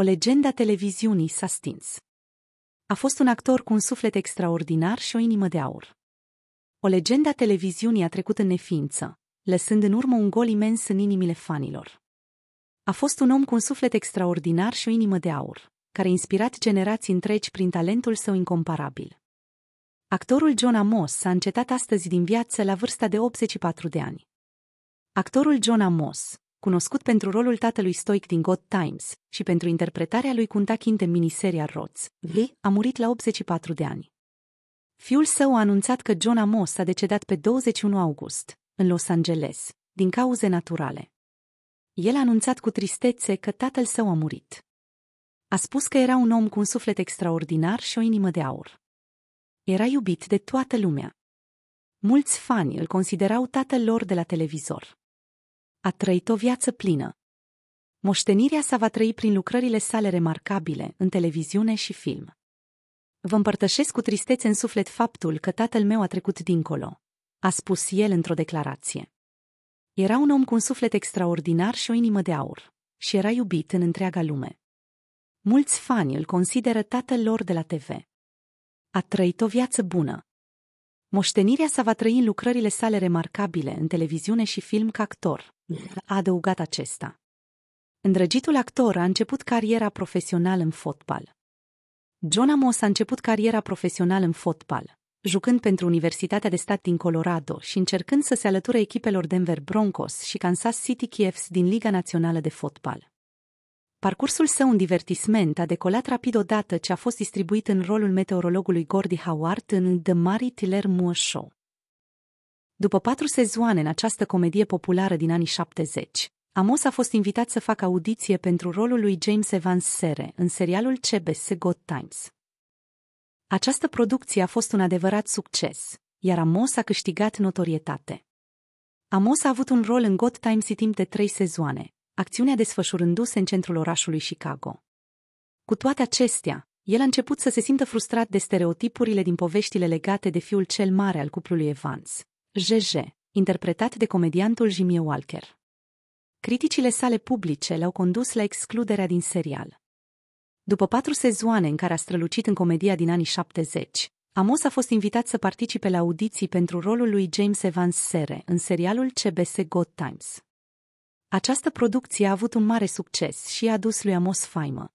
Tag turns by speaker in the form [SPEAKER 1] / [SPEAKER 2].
[SPEAKER 1] o legendă a televiziunii s-a stins. A fost un actor cu un suflet extraordinar și o inimă de aur. O legendă a televiziunii a trecut în neființă, lăsând în urmă un gol imens în inimile fanilor. A fost un om cu un suflet extraordinar și o inimă de aur, care a inspirat generații întregi prin talentul său incomparabil. Actorul John Amos s-a încetat astăzi din viață la vârsta de 84 de ani. Actorul John Amos, cunoscut pentru rolul tatălui stoic din God Times și pentru interpretarea lui Kuntakin de miniseria Roots, Lee a murit la 84 de ani. Fiul său a anunțat că John Amos a decedat pe 21 august, în Los Angeles, din cauze naturale. El a anunțat cu tristețe că tatăl său a murit. A spus că era un om cu un suflet extraordinar și o inimă de aur. Era iubit de toată lumea. Mulți fani îl considerau tatăl lor de la televizor a trăit o viață plină. Moștenirea sa va trăi prin lucrările sale remarcabile în televiziune și film. Vă împărtășesc cu tristețe în suflet faptul că tatăl meu a trecut dincolo, a spus el într-o declarație. Era un om cu un suflet extraordinar și o inimă de aur, și era iubit în întreaga lume. Mulți fani îl consideră tatăl lor de la TV. A trăit o viață bună, Moștenirea sa va trăi în lucrările sale remarcabile în televiziune și film ca actor, a adăugat acesta. Îndrăgitul actor a început cariera profesională în fotbal. John Amos a început cariera profesională în fotbal, jucând pentru Universitatea de Stat din Colorado și încercând să se alăture echipelor Denver Broncos și Kansas City Chiefs din Liga Națională de Fotbal. Parcursul său în divertisment a decolat rapid odată ce a fost distribuit în rolul meteorologului Gordy Howard în The Mary Tiller Moore Show. După patru sezoane în această comedie populară din anii 70, Amos a fost invitat să facă audiție pentru rolul lui James Evans Sere în serialul CBS God Times. Această producție a fost un adevărat succes, iar Amos a câștigat notorietate. Amos a avut un rol în God Times timp de trei sezoane, acțiunea desfășurându-se în centrul orașului Chicago. Cu toate acestea, el a început să se simtă frustrat de stereotipurile din poveștile legate de fiul cel mare al cuplului Evans, JJ, interpretat de comediantul Jimmy Walker. Criticile sale publice l-au condus la excluderea din serial. După patru sezoane în care a strălucit în comedia din anii 70, Amos a fost invitat să participe la audiții pentru rolul lui James Evans Sere în serialul CBS Good Times. Această producție a avut un mare succes și a dus lui Amos faimă.